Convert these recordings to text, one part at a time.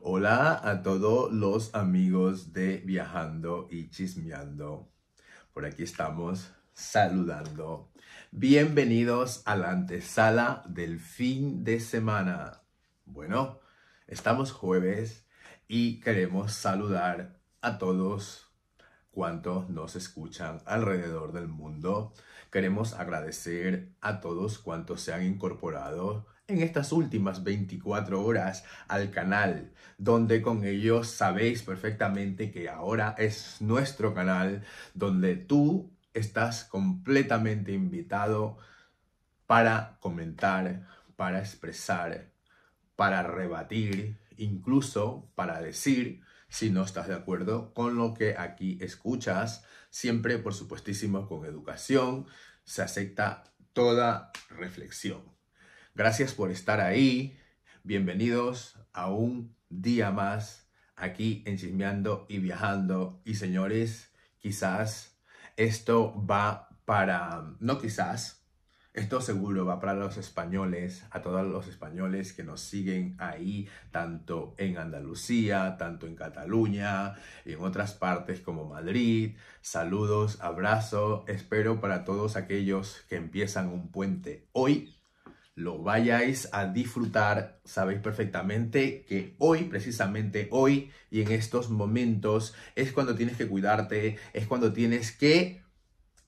Hola a todos los amigos de Viajando y Chismeando. Por aquí estamos saludando. Bienvenidos a la antesala del fin de semana. Bueno, estamos jueves y queremos saludar a todos cuantos nos escuchan alrededor del mundo. Queremos agradecer a todos cuantos se han incorporado en estas últimas 24 horas al canal, donde con ellos sabéis perfectamente que ahora es nuestro canal, donde tú estás completamente invitado para comentar, para expresar, para rebatir, incluso para decir si no estás de acuerdo con lo que aquí escuchas, siempre por supuestísimo con educación, se acepta toda reflexión. Gracias por estar ahí. Bienvenidos a un día más aquí en Chismeando y Viajando. Y señores, quizás esto va para, no quizás, esto seguro va para los españoles, a todos los españoles que nos siguen ahí, tanto en Andalucía, tanto en Cataluña, en otras partes como Madrid. Saludos, abrazo. Espero para todos aquellos que empiezan un puente hoy lo vayáis a disfrutar. Sabéis perfectamente que hoy, precisamente hoy y en estos momentos, es cuando tienes que cuidarte, es cuando tienes que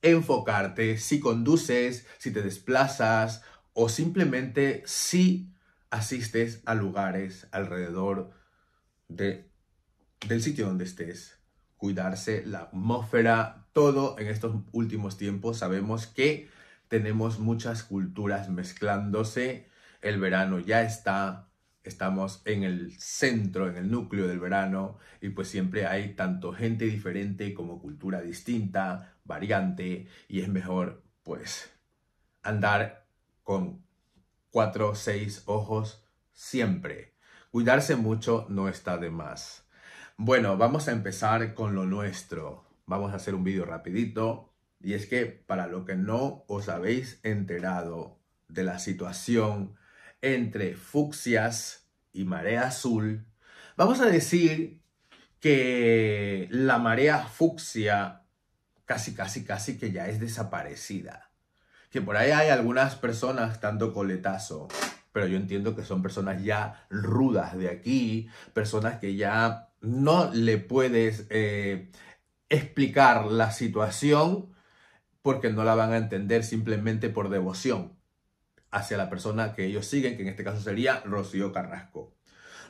enfocarte si conduces, si te desplazas o simplemente si asistes a lugares alrededor de, del sitio donde estés. Cuidarse la atmósfera, todo en estos últimos tiempos sabemos que tenemos muchas culturas mezclándose. El verano ya está, estamos en el centro, en el núcleo del verano y pues siempre hay tanto gente diferente como cultura distinta, variante y es mejor pues andar con cuatro o seis ojos siempre. Cuidarse mucho no está de más. Bueno, vamos a empezar con lo nuestro. Vamos a hacer un vídeo rapidito y es que para lo que no os habéis enterado de la situación entre fucsias y marea azul, vamos a decir que la marea fucsia casi, casi, casi que ya es desaparecida. Que por ahí hay algunas personas dando coletazo, pero yo entiendo que son personas ya rudas de aquí, personas que ya no le puedes eh, explicar la situación porque no la van a entender simplemente por devoción hacia la persona que ellos siguen, que en este caso sería Rocío Carrasco.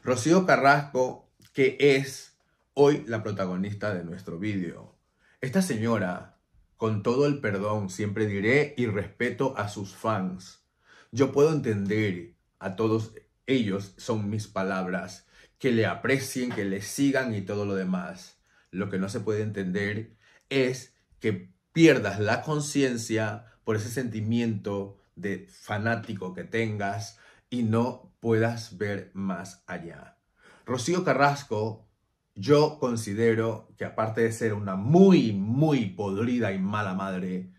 Rocío Carrasco, que es hoy la protagonista de nuestro vídeo. Esta señora, con todo el perdón, siempre diré y respeto a sus fans. Yo puedo entender a todos ellos, son mis palabras, que le aprecien, que le sigan y todo lo demás. Lo que no se puede entender es que pierdas la conciencia por ese sentimiento de fanático que tengas y no puedas ver más allá. Rocío Carrasco, yo considero que aparte de ser una muy, muy podrida y mala madre,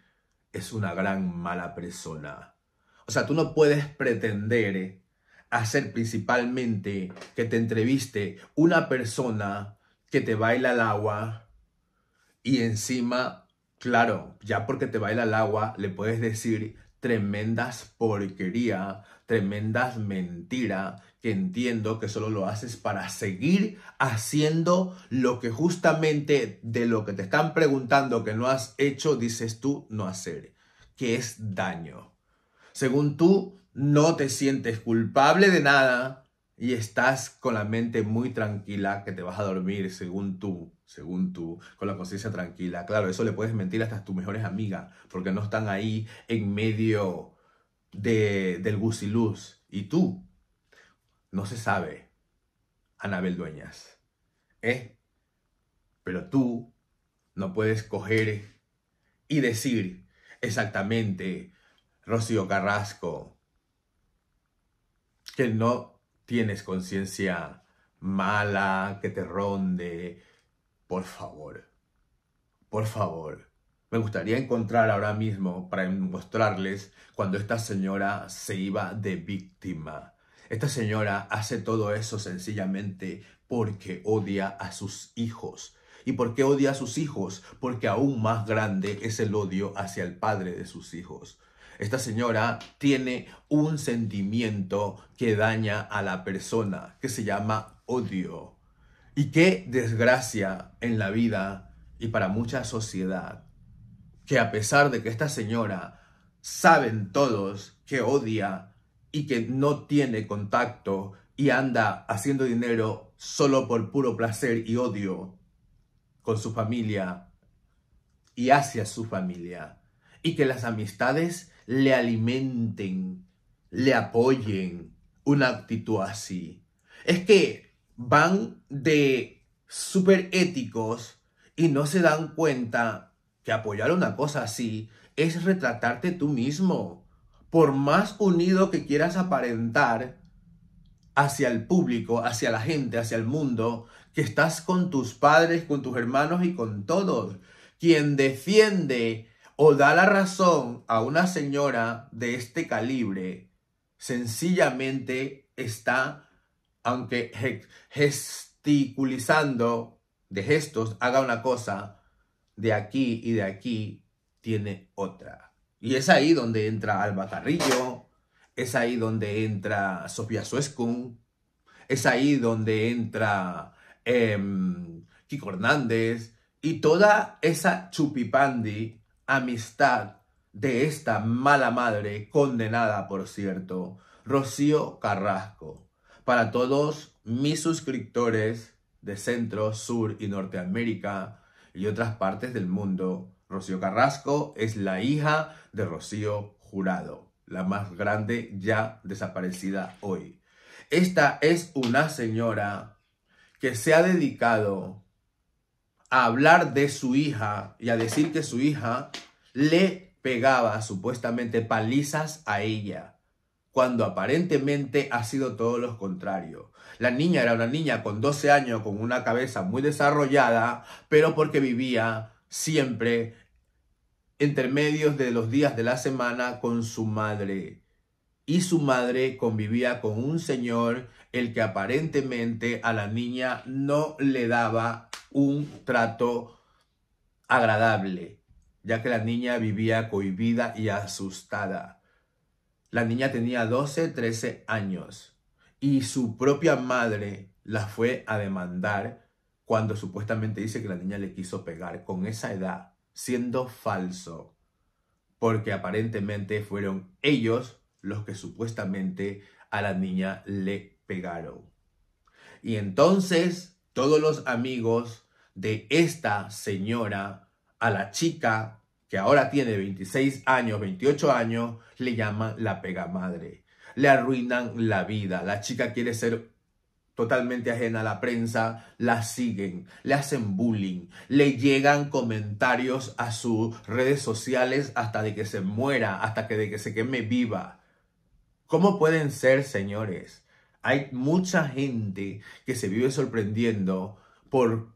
es una gran mala persona. O sea, tú no puedes pretender hacer principalmente que te entreviste una persona que te baila el agua y encima Claro, ya porque te baila el agua, le puedes decir tremendas porquería, tremendas mentiras, que entiendo que solo lo haces para seguir haciendo lo que justamente de lo que te están preguntando que no has hecho, dices tú no hacer, que es daño. Según tú, no te sientes culpable de nada, y estás con la mente muy tranquila, que te vas a dormir según tú, según tú, con la conciencia tranquila. Claro, eso le puedes mentir hasta a tus mejores amigas, porque no están ahí en medio del luz Y tú, no se sabe, Anabel Dueñas, ¿eh? Pero tú no puedes coger y decir exactamente, Rocío Carrasco, que no tienes conciencia mala que te ronde, por favor, por favor. Me gustaría encontrar ahora mismo para mostrarles cuando esta señora se iba de víctima. Esta señora hace todo eso sencillamente porque odia a sus hijos. ¿Y por qué odia a sus hijos? Porque aún más grande es el odio hacia el padre de sus hijos. Esta señora tiene un sentimiento que daña a la persona, que se llama odio. Y qué desgracia en la vida y para mucha sociedad, que a pesar de que esta señora saben todos que odia y que no tiene contacto y anda haciendo dinero solo por puro placer y odio con su familia y hacia su familia y que las amistades le alimenten, le apoyen una actitud así. Es que van de súper éticos y no se dan cuenta que apoyar una cosa así es retratarte tú mismo. Por más unido que quieras aparentar hacia el público, hacia la gente, hacia el mundo, que estás con tus padres, con tus hermanos y con todos. Quien defiende o da la razón a una señora de este calibre, sencillamente está, aunque gesticulizando de gestos, haga una cosa, de aquí y de aquí tiene otra. Y es ahí donde entra Alba Carrillo, es ahí donde entra Sofía Suescun, es ahí donde entra em, Kiko Hernández y toda esa chupipandi amistad de esta mala madre, condenada por cierto, Rocío Carrasco. Para todos mis suscriptores de Centro, Sur y Norteamérica y otras partes del mundo, Rocío Carrasco es la hija de Rocío Jurado, la más grande ya desaparecida hoy. Esta es una señora que se ha dedicado a hablar de su hija y a decir que su hija le pegaba supuestamente palizas a ella, cuando aparentemente ha sido todo lo contrario. La niña era una niña con 12 años, con una cabeza muy desarrollada, pero porque vivía siempre entre medios de los días de la semana con su madre. Y su madre convivía con un señor, el que aparentemente a la niña no le daba un trato agradable, ya que la niña vivía cohibida y asustada. La niña tenía 12, 13 años y su propia madre la fue a demandar cuando supuestamente dice que la niña le quiso pegar con esa edad, siendo falso, porque aparentemente fueron ellos los que supuestamente a la niña le pegaron. Y entonces todos los amigos de esta señora, a la chica que ahora tiene 26 años, 28 años, le llaman la pegamadre. Le arruinan la vida. La chica quiere ser totalmente ajena a la prensa, la siguen, le hacen bullying, le llegan comentarios a sus redes sociales hasta de que se muera, hasta que de que se queme viva. ¿Cómo pueden ser, señores? hay mucha gente que se vive sorprendiendo por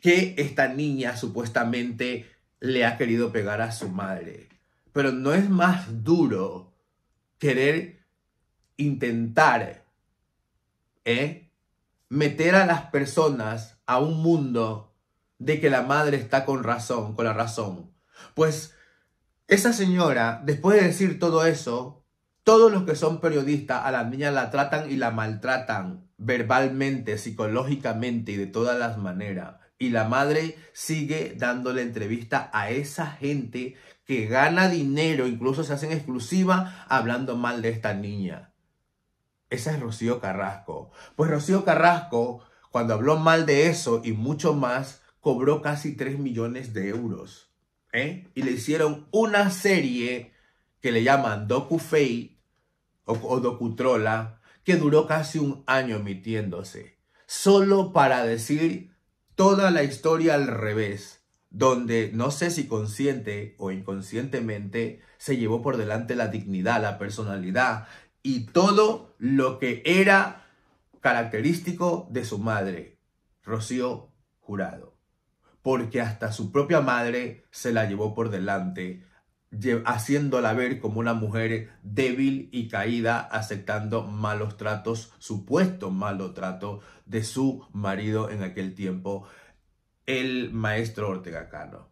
qué esta niña supuestamente le ha querido pegar a su madre. Pero no es más duro querer intentar ¿eh? meter a las personas a un mundo de que la madre está con razón, con la razón. Pues esa señora, después de decir todo eso, todos los que son periodistas a la niña la tratan y la maltratan verbalmente, psicológicamente y de todas las maneras. Y la madre sigue dándole entrevista a esa gente que gana dinero, incluso se hacen exclusiva hablando mal de esta niña. Esa es Rocío Carrasco. Pues Rocío Carrasco, cuando habló mal de eso y mucho más, cobró casi 3 millones de euros. ¿eh? Y le hicieron una serie que le llaman DocuFate o, o DocuTrola, que duró casi un año emitiéndose, solo para decir toda la historia al revés, donde no sé si consciente o inconscientemente se llevó por delante la dignidad, la personalidad y todo lo que era característico de su madre, Rocío Jurado. Porque hasta su propia madre se la llevó por delante haciéndola ver como una mujer débil y caída, aceptando malos tratos, supuesto malo trato de su marido en aquel tiempo, el maestro Ortega Cano.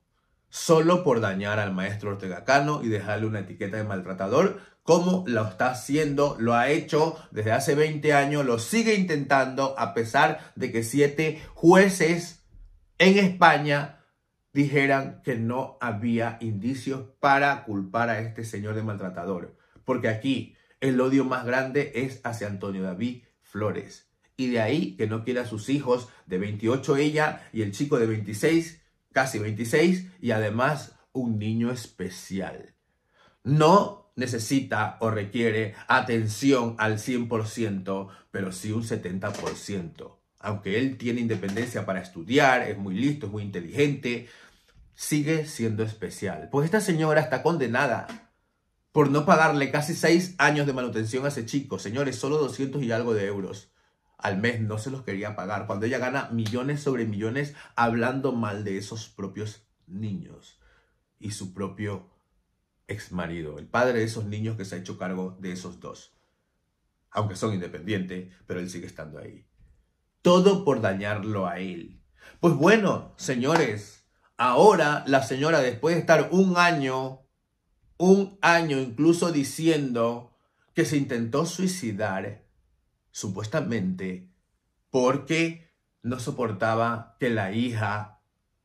Solo por dañar al maestro Ortega Cano y dejarle una etiqueta de maltratador, como lo está haciendo, lo ha hecho desde hace 20 años, lo sigue intentando a pesar de que siete jueces en España dijeran que no había indicios para culpar a este señor de maltratador. Porque aquí el odio más grande es hacia Antonio David Flores. Y de ahí que no quiera a sus hijos de 28 ella y el chico de 26, casi 26, y además un niño especial. No necesita o requiere atención al 100%, pero sí un 70% aunque él tiene independencia para estudiar, es muy listo, es muy inteligente, sigue siendo especial. Pues esta señora está condenada por no pagarle casi seis años de manutención a ese chico. Señores, solo 200 y algo de euros al mes no se los quería pagar. Cuando ella gana millones sobre millones hablando mal de esos propios niños y su propio ex marido, el padre de esos niños que se ha hecho cargo de esos dos. Aunque son independientes, pero él sigue estando ahí todo por dañarlo a él. Pues bueno, señores, ahora la señora, después de estar un año, un año incluso diciendo que se intentó suicidar, supuestamente, porque no soportaba que la hija,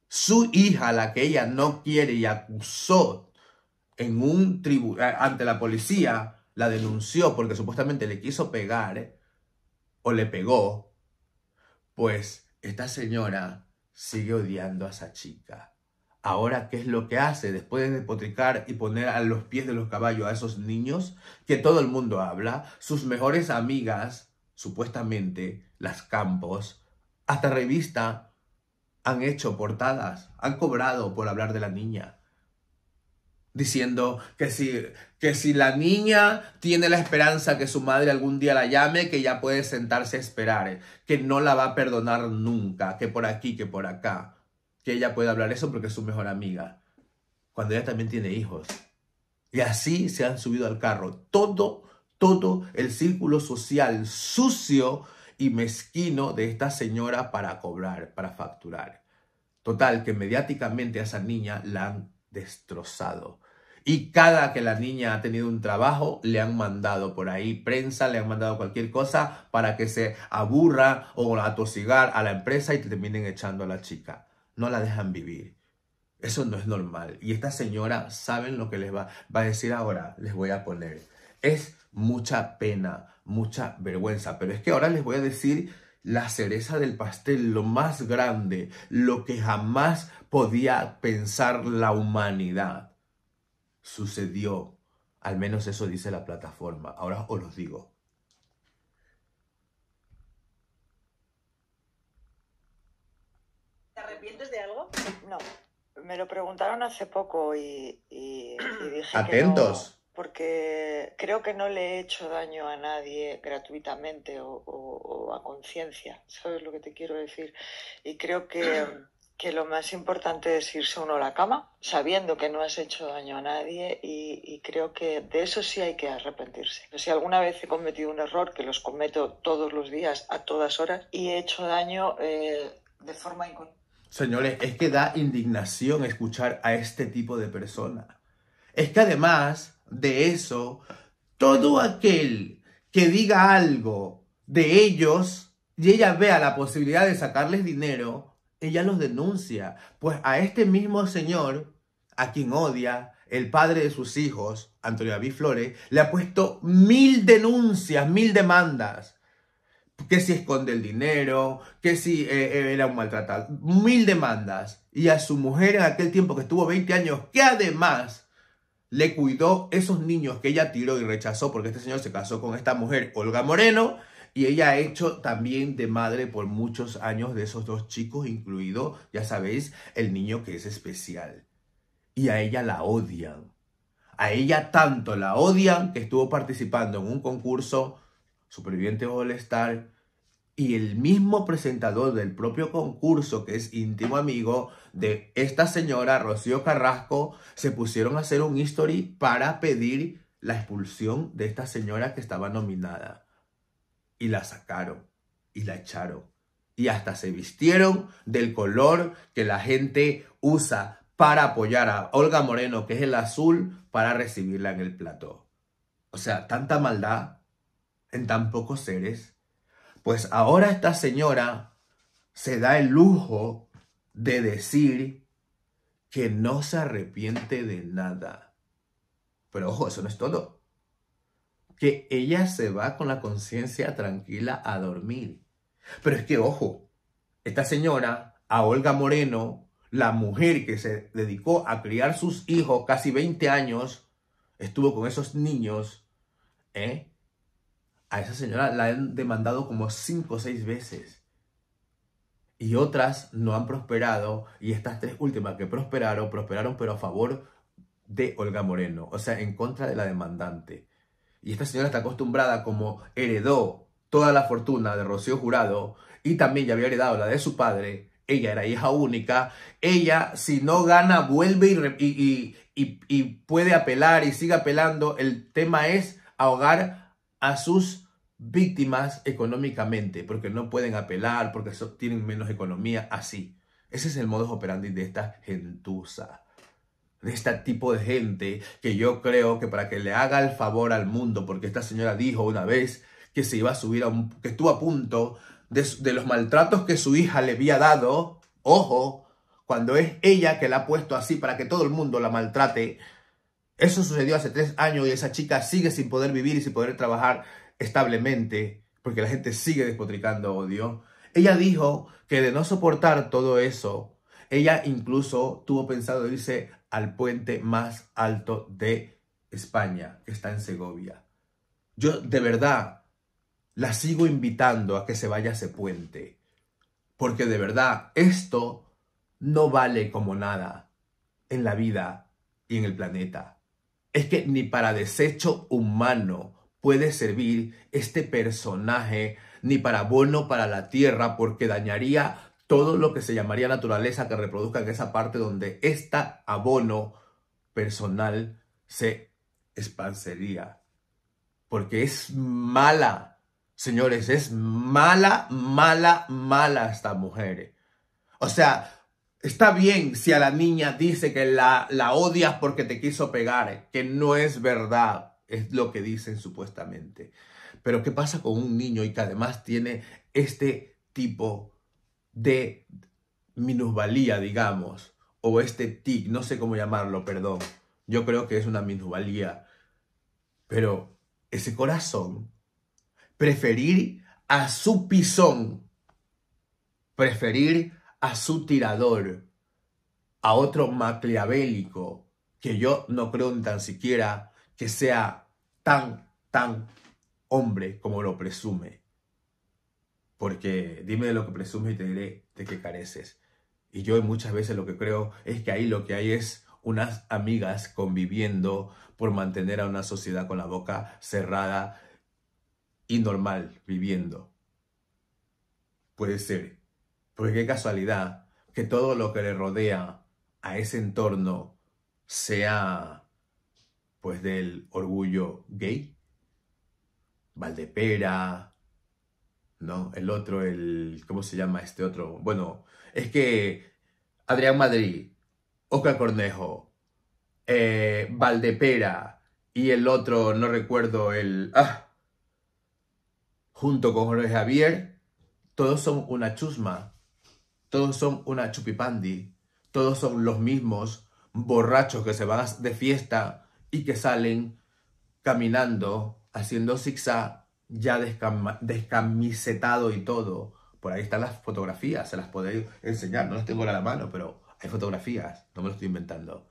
su hija, la que ella no quiere y acusó en un ante la policía, la denunció porque supuestamente le quiso pegar o le pegó pues esta señora sigue odiando a esa chica. Ahora, ¿qué es lo que hace? Después de despotricar y poner a los pies de los caballos a esos niños que todo el mundo habla, sus mejores amigas, supuestamente las Campos, hasta revista han hecho portadas, han cobrado por hablar de la niña diciendo que si, que si la niña tiene la esperanza que su madre algún día la llame, que ya puede sentarse a esperar, eh, que no la va a perdonar nunca, que por aquí, que por acá, que ella puede hablar eso porque es su mejor amiga, cuando ella también tiene hijos. Y así se han subido al carro. Todo, todo el círculo social sucio y mezquino de esta señora para cobrar, para facturar. Total, que mediáticamente a esa niña la han destrozado y cada que la niña ha tenido un trabajo, le han mandado por ahí prensa, le han mandado cualquier cosa para que se aburra o atosigar a la empresa y te terminen echando a la chica. No la dejan vivir. Eso no es normal. Y esta señora, ¿saben lo que les va, va a decir ahora? Les voy a poner. Es mucha pena, mucha vergüenza. Pero es que ahora les voy a decir la cereza del pastel, lo más grande, lo que jamás podía pensar la humanidad sucedió. Al menos eso dice la plataforma. Ahora os lo digo. ¿Te arrepientes de algo? No. Me lo preguntaron hace poco y, dije. Atentos. porque creo que no le he hecho daño a nadie gratuitamente o a conciencia, ¿sabes lo que te quiero decir? Y creo que, que lo más importante es irse uno a la cama sabiendo que no has hecho daño a nadie y, creo que de eso sí hay que arrepentirse. Si alguna vez he cometido un error, que los cometo todos los días, a todas horas, y he hecho daño eh, de forma inconsciente. Señores, es que da indignación escuchar a este tipo de persona. Es que además de eso, todo aquel que diga algo de ellos y ella vea la posibilidad de sacarles dinero, ella los denuncia, pues a este mismo señor, a quien odia, el padre de sus hijos, Antonio David Flores, le ha puesto mil denuncias, mil demandas. Que si esconde el dinero, que si eh, eh, era un maltratado, mil demandas. Y a su mujer en aquel tiempo que estuvo 20 años, que además le cuidó esos niños que ella tiró y rechazó porque este señor se casó con esta mujer, Olga Moreno, y ella ha hecho también de madre por muchos años de esos dos chicos, incluido, ya sabéis, el niño que es especial. Y a ella la odian. A ella tanto la odian que estuvo participando en un concurso superviviente All y el mismo presentador del propio concurso, que es íntimo amigo de esta señora, Rocío Carrasco, se pusieron a hacer un history para pedir la expulsión de esta señora que estaba nominada y la sacaron y la echaron. Y hasta se vistieron del color que la gente usa para apoyar a Olga Moreno, que es el azul, para recibirla en el plató. O sea, tanta maldad en tan pocos seres. Pues ahora esta señora se da el lujo de decir que no se arrepiente de nada. Pero ojo, eso no es todo que ella se va con la conciencia tranquila a dormir. Pero es que, ojo, esta señora, a Olga Moreno, la mujer que se dedicó a criar sus hijos casi 20 años, estuvo con esos niños, ¿eh? A esa señora la han demandado como 5 o 6 veces. Y otras no han prosperado. Y estas tres últimas que prosperaron, prosperaron pero a favor de Olga Moreno. O sea, en contra de la demandante y esta señora está acostumbrada como heredó toda la fortuna de Rocío Jurado y también ya había heredado la de su padre, ella era hija única, ella si no gana vuelve y, puede apelar y sigue apelando, el tema es ahogar a sus víctimas económicamente, porque no pueden apelar, porque tienen menos economía, así. Ese es el modus operandi de esta gentuza de este tipo de gente que yo creo que para que le haga el favor al mundo, porque esta señora dijo una vez que se iba a subir a un, que estuvo a punto de, los maltratos que su hija le había dado, ojo, cuando es ella que la ha puesto así para que todo el mundo la maltrate. Eso sucedió hace tres años y esa chica sigue sin poder vivir y sin poder trabajar establemente, porque la gente sigue despotricando odio. Ella dijo que de no soportar todo eso, ella incluso tuvo pensado irse al puente más alto de España, que está en Segovia. Yo de verdad la sigo invitando a que se vaya a ese puente, porque de verdad esto no vale como nada en la vida y en el planeta. Es que ni para desecho humano puede servir este personaje, ni para bueno para la tierra, porque dañaría todo lo que se llamaría naturaleza que reproduzca en esa parte donde este abono personal se esparcería. Porque es mala, señores, es mala, mala, mala esta mujer. O sea, está bien si a la niña dice que la, la odias porque te quiso pegar, que no es verdad, es lo que dicen supuestamente. Pero ¿qué pasa con un niño y que además tiene este tipo de minusvalía, digamos, o este tic, no sé cómo llamarlo, perdón. Yo creo que es una minusvalía. Pero ese corazón, preferir a su pisón, preferir a su tirador, a otro maquiavélico, que yo no creo ni tan siquiera que sea tan, tan hombre como lo presume porque dime de lo que presumes y te diré de qué careces. Y yo muchas veces lo que creo es que ahí lo que hay es unas amigas conviviendo por mantener a una sociedad con la boca cerrada y normal viviendo. Puede ser. Porque qué casualidad que todo lo que le rodea a ese entorno sea pues del orgullo gay. Valdepera, ¿no? El otro, el... ¿Cómo se llama este otro? Bueno, es que Adrián Madrid, Oscar Cornejo, eh, Valdepera y el otro, no recuerdo, el... Ah, junto con Jorge Javier, todos son una chusma, todos son una chupipandi, todos son los mismos borrachos que se van de fiesta y que salen caminando, haciendo zigzag ya descamisetado y todo. Por ahí están las fotografías, se las podéis enseñar. No las tengo a la mano, pero hay fotografías, no me lo estoy inventando.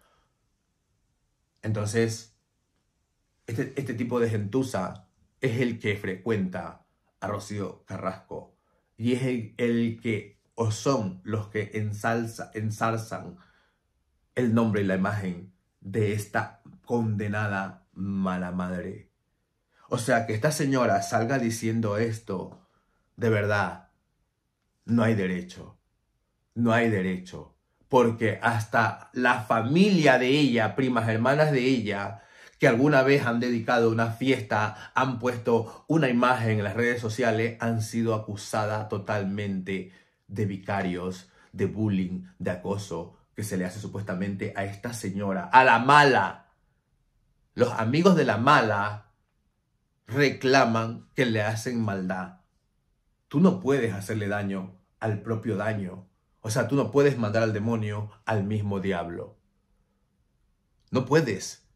Entonces, este, este, tipo de gentuza es el que frecuenta a Rocío Carrasco y es el, que o son los que ensalzan el nombre y la imagen de esta condenada mala madre. O sea, que esta señora salga diciendo esto, de verdad, no hay derecho. No hay derecho. Porque hasta la familia de ella, primas hermanas de ella, que alguna vez han dedicado una fiesta, han puesto una imagen en las redes sociales, han sido acusadas totalmente de vicarios, de bullying, de acoso que se le hace supuestamente a esta señora, a la mala. Los amigos de la mala reclaman que le hacen maldad. Tú no puedes hacerle daño al propio daño. O sea, tú no puedes mandar al demonio al mismo diablo. No puedes.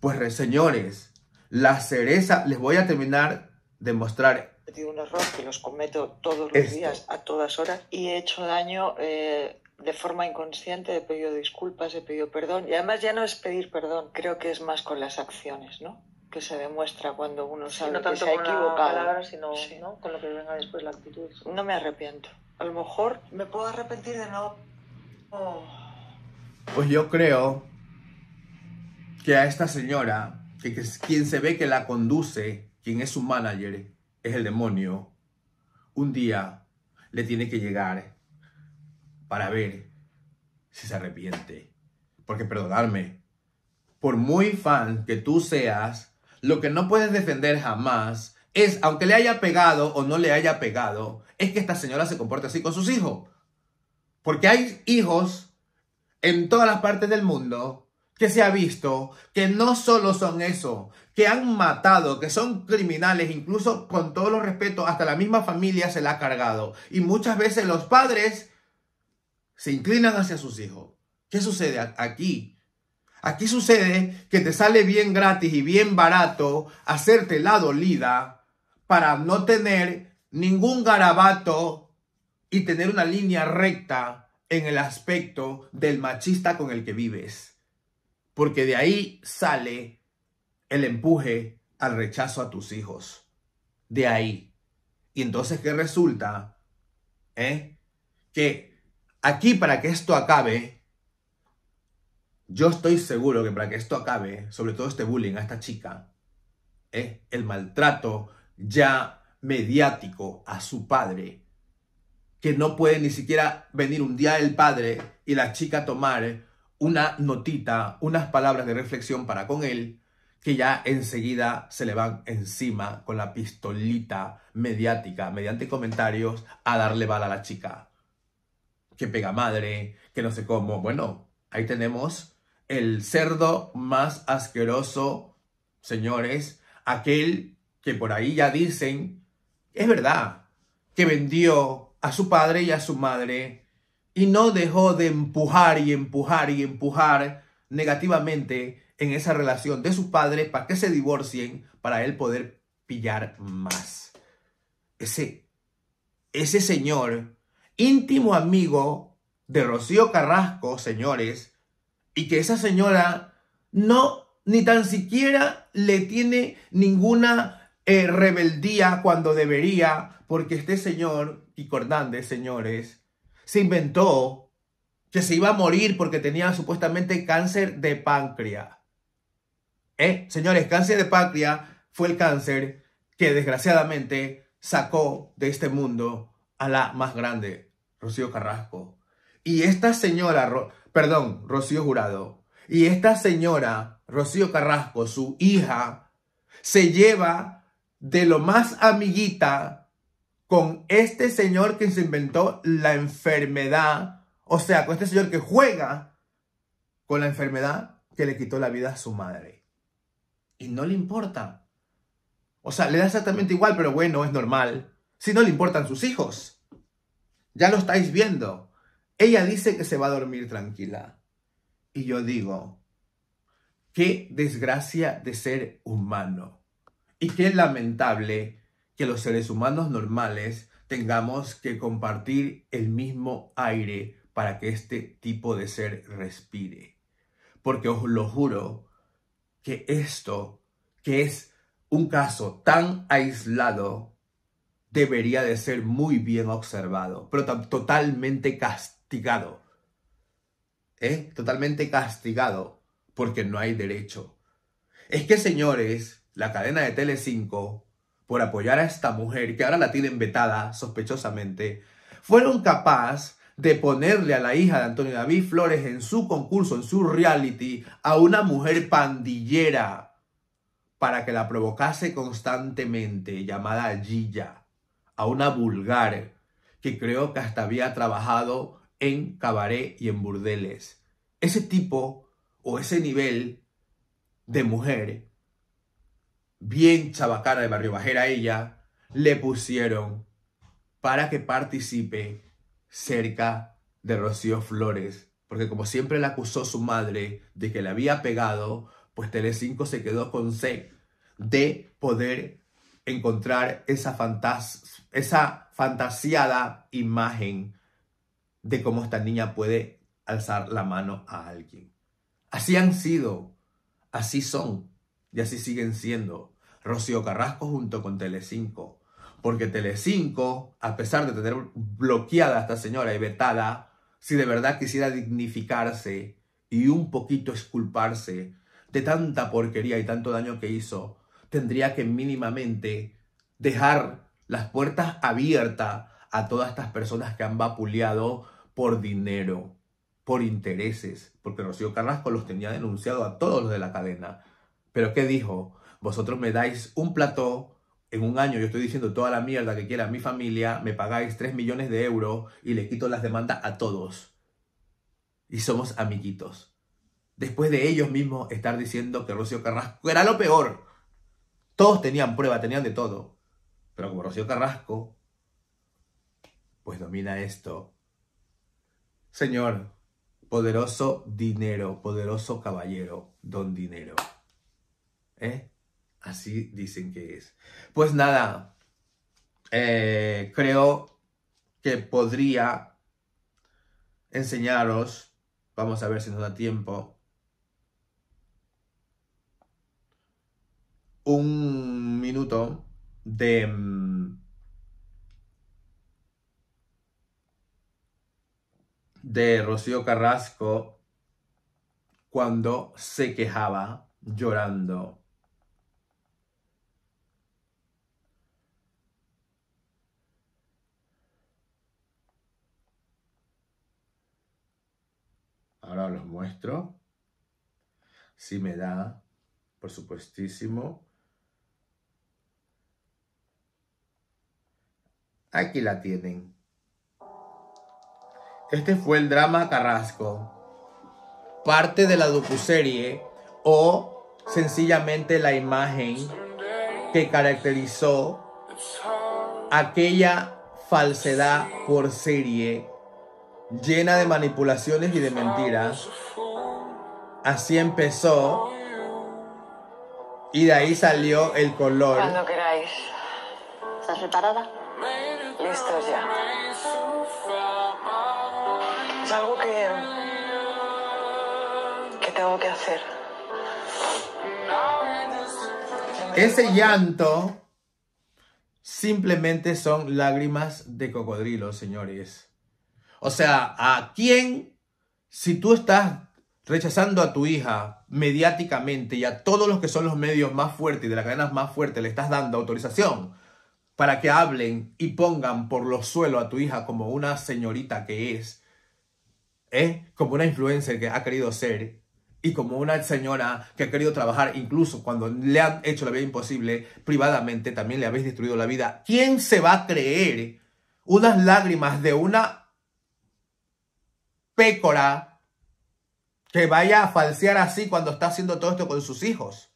Pues señores, la cereza, les voy a terminar de mostrar. He un error que los cometo todos los días, a todas horas, y he hecho daño eh, de forma inconsciente, he pedido disculpas, he pedido perdón, y además ya no es pedir perdón, creo que es más con las acciones, ¿no? que se demuestra cuando uno sabe que se ha equivocado. sino ¿no? con lo que venga después la actitud. No me arrepiento. A lo mejor me puedo arrepentir de no. Oh. Pues yo creo que a esta señora, que, es quien se ve que la conduce, quien es su manager, es el demonio. Un día le tiene que llegar para ver si se arrepiente. Porque perdonarme, por muy fan que tú seas, lo que no puedes defender jamás es, aunque le haya pegado o no le haya pegado, es que esta señora se comporte así con sus hijos. Porque hay hijos en todas las partes del mundo que se ha visto que no solo son eso, que han matado, que son criminales, incluso con todo los respeto, hasta la misma familia se la ha cargado. Y muchas veces los padres se inclinan hacia sus hijos. ¿Qué sucede aquí? Aquí sucede que te sale bien gratis y bien barato hacerte la dolida para no tener ningún garabato y tener una línea recta en el aspecto del machista con el que vives. Porque de ahí sale el empuje al rechazo a tus hijos. De ahí. Y entonces, ¿qué resulta? ¿Eh? Que aquí para que esto acabe, yo estoy seguro que para que esto acabe, sobre todo este bullying a esta chica, ¿eh? el maltrato ya mediático a su padre, que no puede ni siquiera venir un día el padre y la chica tomar una notita, unas palabras de reflexión para con él, que ya enseguida se le van encima con la pistolita mediática, mediante comentarios, a darle bala a la chica. Que pega madre, que no sé cómo. Bueno, ahí tenemos el cerdo más asqueroso, señores, aquel que por ahí ya dicen, es verdad, que vendió a su padre y a su madre y no dejó de empujar y empujar y empujar negativamente en esa relación de sus padres para que se divorcien, para él poder pillar más. Ese, ese señor, íntimo amigo de Rocío Carrasco, señores, y que esa señora no ni tan siquiera le tiene ninguna eh, rebeldía cuando debería, porque este señor, Kiko Hernández, señores, se inventó que se iba a morir porque tenía supuestamente cáncer de páncreas. ¿Eh? Señores, cáncer de páncreas fue el cáncer que desgraciadamente sacó de este mundo a la más grande, Rocío Carrasco. Y esta señora, perdón, Rocío Jurado. Y esta señora, Rocío Carrasco, su hija, se lleva de lo más amiguita con este señor que se inventó la enfermedad, o sea, con este señor que juega con la enfermedad que le quitó la vida a su madre. Y no le importa. O sea, le da exactamente igual, pero bueno, es normal. Si no le importan sus hijos. Ya lo estáis viendo. Ella dice que se va a dormir tranquila. Y yo digo, qué desgracia de ser humano. Y qué lamentable que los seres humanos normales tengamos que compartir el mismo aire para que este tipo de ser respire. Porque os lo juro que esto, que es un caso tan aislado, debería de ser muy bien observado, pero totalmente castigado castigado. ¿Eh? Totalmente castigado porque no hay derecho. Es que, señores, la cadena de Tele5, por apoyar a esta mujer, que ahora la tienen vetada sospechosamente, fueron capaces de ponerle a la hija de Antonio David Flores en su concurso, en su reality, a una mujer pandillera para que la provocase constantemente, llamada Gilla, a una vulgar que creo que hasta había trabajado en cabaret y en burdeles. Ese tipo o ese nivel de mujer, bien chabacara de barrio bajera ella, le pusieron para que participe cerca de Rocío Flores. Porque como siempre la acusó su madre de que le había pegado, pues Telecinco se quedó con sed de poder encontrar esa, fantas esa fantasiada imagen de cómo esta niña puede alzar la mano a alguien. Así han sido, así son y así siguen siendo. Rocío Carrasco junto con Telecinco, porque Telecinco, a pesar de tener bloqueada a esta señora y vetada, si de verdad quisiera dignificarse y un poquito esculparse de tanta porquería y tanto daño que hizo, tendría que mínimamente dejar las puertas abiertas a todas estas personas que han vapuleado por dinero, por intereses, porque Rocío Carrasco los tenía denunciado a todos los de la cadena. Pero ¿qué dijo? Vosotros me dais un plató en un año, yo estoy diciendo toda la mierda que quiera mi familia, me pagáis 3 millones de euros y le quito las demandas a todos. Y somos amiguitos. Después de ellos mismos estar diciendo que Rocío Carrasco era lo peor. Todos tenían prueba, tenían de todo. Pero como Rocío Carrasco pues domina esto. Señor, poderoso dinero, poderoso caballero, don dinero. ¿Eh? Así dicen que es. Pues nada, eh, creo que podría enseñaros, vamos a ver si nos da tiempo, un minuto de mm, de Rocío Carrasco cuando se quejaba llorando. Ahora los muestro. Si me da, por supuestísimo. Aquí la tienen. Este fue el drama Carrasco, parte de la docuserie o sencillamente la imagen que caracterizó aquella falsedad por serie llena de manipulaciones y de mentiras. Así empezó y de ahí salió el color. queráis. ¿Estás ya. tengo que hacer. Ese llanto simplemente son lágrimas de cocodrilo, señores. O sea, ¿a quién, si tú estás rechazando a tu hija mediáticamente y a todos los que son los medios más fuertes y de las cadenas más fuertes, le estás dando autorización para que hablen y pongan por los suelos a tu hija como una señorita que es, ¿eh? como una influencer que ha querido ser, y como una señora que ha querido trabajar incluso cuando le han hecho la vida imposible privadamente, también le habéis destruido la vida. ¿Quién se va a creer unas lágrimas de una pécora que vaya a falsear así cuando está haciendo todo esto con sus hijos?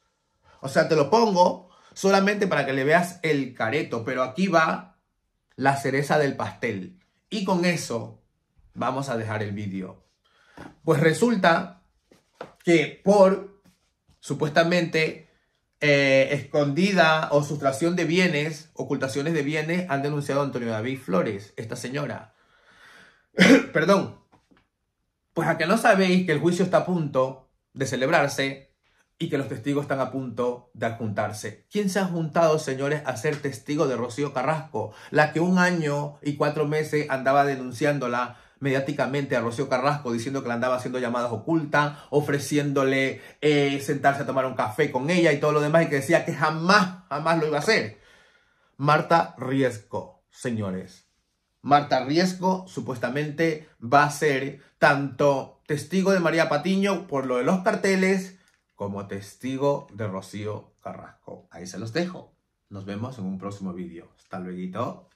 O sea, te lo pongo solamente para que le veas el careto, pero aquí va la cereza del pastel. Y con eso vamos a dejar el vídeo. Pues resulta que por supuestamente eh, escondida o sustracción de bienes, ocultaciones de bienes, han denunciado Antonio David Flores, esta señora. Perdón. Pues a que no sabéis que el juicio está a punto de celebrarse y que los testigos están a punto de adjuntarse. ¿Quién se ha juntado, señores, a ser testigo de Rocío Carrasco, la que un año y cuatro meses andaba denunciándola mediáticamente a Rocío Carrasco diciendo que la andaba haciendo llamadas ocultas, ofreciéndole eh, sentarse a tomar un café con ella y todo lo demás, y que decía que jamás, jamás lo iba a hacer. Marta Riesco, señores. Marta Riesco supuestamente va a ser tanto testigo de María Patiño por lo de los carteles como testigo de Rocío Carrasco. Ahí se los dejo. Nos vemos en un próximo vídeo. Hasta luego.